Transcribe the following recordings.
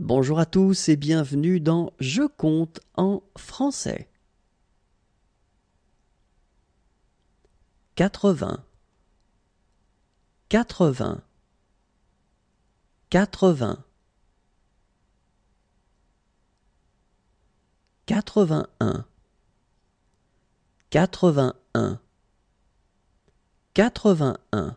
Bonjour à tous et bienvenue dans Je compte en français. 80 80 80 81 81 81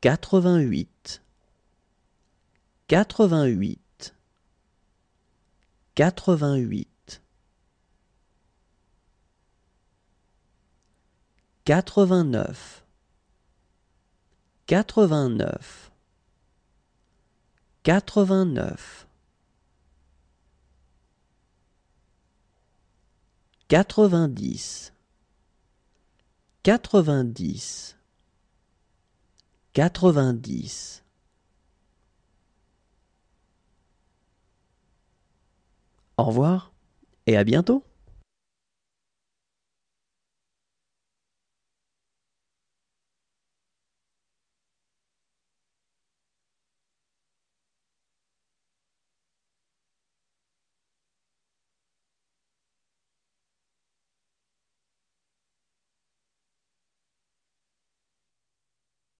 quatre-vingt-huit, quatre-vingt-huit, quatre-vingt-huit, quatre-vingt-neuf, quatre-vingt-neuf, quatre-vingt-neuf, quatre-vingt-dix, quatre-vingt-dix 90 Au revoir et à bientôt